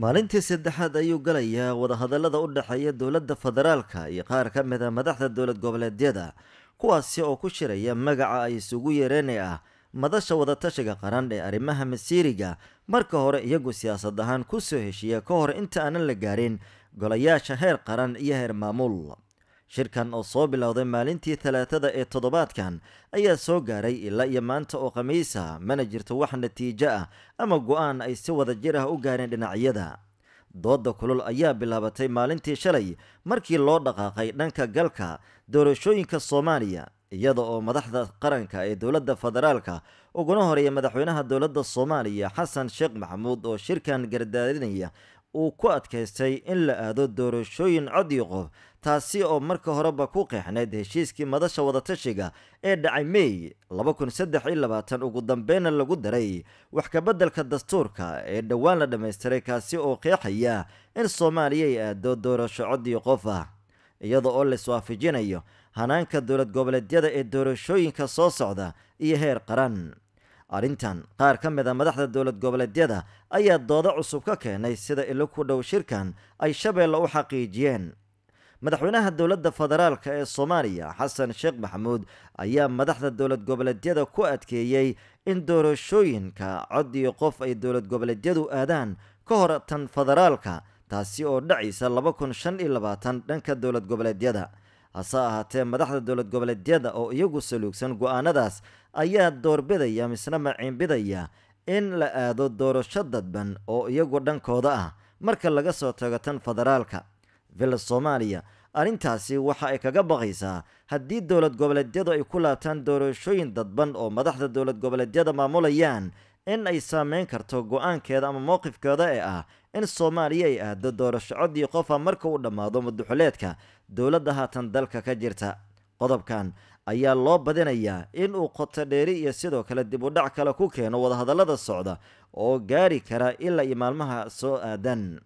maalintii saddexaad ayuu galayaa wadahadallada u dhexeeya dowladda federaalka iyo qaar ka mid a ah madaxda dowlad goboleedyada kuwaasi oo ku shiraya magaca ay isugu yeereenee ah madasha wadatashiga qaran ee arrimaha masiiriga marka hore iyagu siyaasad ahaan ku soo heshiiya ka hor inta aanan la gaarin golayaasha heer qaran iyo heer maamul shirkan oo soo bilowday maalintii talaadada ee toddobaadkan ayaa soo gaaray ilaa iyo maanta oo khamiisa mana jirto wax natiijo ah ama go-aan ay si wada jir ah u gaareen dhinacyada dooda kulul ayaa bilaabatay maalintii shalay markii loo dhaqaaqay dhanka galka doorashooyinka soomaaliya iyada oo madaxda qaranka ee dowladda federaalka uguna horeeya madaxweynaha dowladda soomaaliya xasan sheekh maxamuud oo shirkan gardaadinaya uu ku adkaystay in la aado doorashooyin cod iyo qof taasi oo marka horeba ku qeexnayd heshiiskii madasha wadatashiga ee dhacay mey ugu dambeyna lagu daray wax kabeddelka dastuurka ee dhowaan la dhammaystiray kaasi oo qeexaya in soomaaliya ay aado doorasho codiyo qof ah iyada oo lais waafajinayo hanaanka dowlad goboleedyada ee doorashooyinka soo socda iyo heer qaran arrintan qaar ka mid a ah madaxda dowlad goboleedyada ayaa doodo cusub ka keenay sida ilo ku dhow shirkan ay shabeelle u xaqiijiyeen madaxweynaha dowladda federaalka ee soomaaliya xasan sheekh maxamuud ayaa madaxda dowlad goboleedyada ku adkeeyey in doorashooyinka cod iyo qof ay dowlad goboleedyadu aadaan ka hor tan federaalka taasi oo dhacaysa laba kun shan iyo labaatan dhanka dowlad goboleedyada hase ahaatee madaxda dowlad goboleedyada oo iyagu saluugsan go-aanadaas ayaa doorbidaya misna maciinbidaya in la aado doorasho dadban oo iyagu dhankooda ah marka laga soo tago tan federaalka villa soomaaliya arrintaasi waxa ay kaga baqaysaa haddii dowlad goboleedyadu ay ku laabtaan doorashooyin dadban oo madaxda dowlad goboleedyada maamulayaan in ay saameyn karto go-aankeeda ama mowqifkeeda ee ah in soomaaliya ay aado doorasho codii qofa ah marka uu dhammaado muduxuleedka dowladda haatan dalka ka jirta qodobkan ayaa loo badinayaa in uu qoto dheeri iyo sidoo kale dib u dhac kale ku keeno wadahadallada socda oo gaari kara ilaa iyo maalmaha soo aadan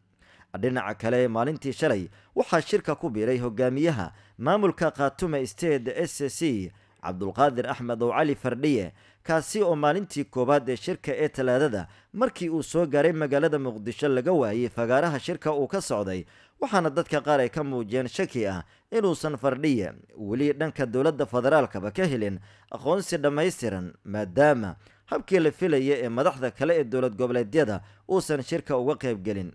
dhinaca kale maalintii shalay waxaa shirka ku biiray hogaamiyaha maamulka khatuma state s c cabdulqaadir axmed oo cali fardhiye kaasi oo maalintii koowaad ee shirka ee talaadada markii uu soo gaaray magaalada muqdisho laga waayey fagaaraha shirka uu ka socday waxaana dadka qaar ay ka muujiyeen shaki ah inuusan fardhiye weli dhanka dowladda federaalkaba ka helin aqoonsi dhammaystiran maadaama habkii la filaya ee madaxda kale ee dowlad goboleedyada uusan shirka uga qayb gelin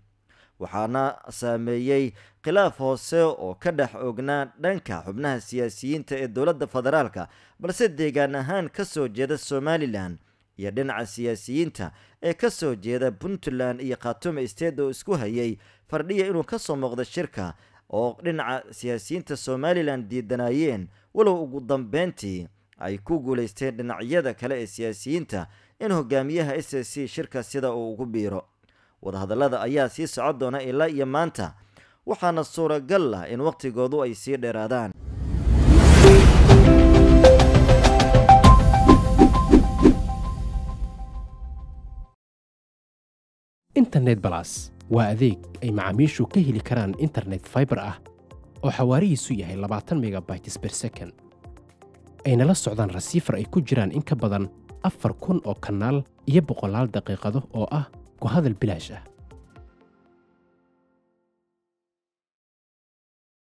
waxaana saameeyey khilaaf hoose oo ka dhex oognaa dhanka xubnaha siyaasiyiinta ee dowladda federaalka balse deegaan ahaan ka soo jeeda somalilan iyo dhinaca siyaasiyiinta ee ka soo jeeda puntland iyo khatume state oo isku hayay fardhiya inuu ka soo muuqdo shirka oo dhinaca siyaasiyiinta somalilan diidanaayeen walow ugu dambeyntii ay ku guulaysteen dhinacyada kale ee siyaasiyiinta in hogaamiyaha s c shirka sida uu ugu biiro wadahadallada ayaa sii socon doona ilaa iyo maanta waxaana suuragal ah in wakhtigoodu ay sii dheeraadaan internet balas waa adeeg ay macaamiishu ka heli karaan internet fiber ah oo xawaarihiisu yahay labaatan megabytes ber second ayna la socdaan rasiifar ay ku jiraan in ka badan afar kun oo kanaal iyo boqolaal daqiiqado oo ah وهذا البلاجة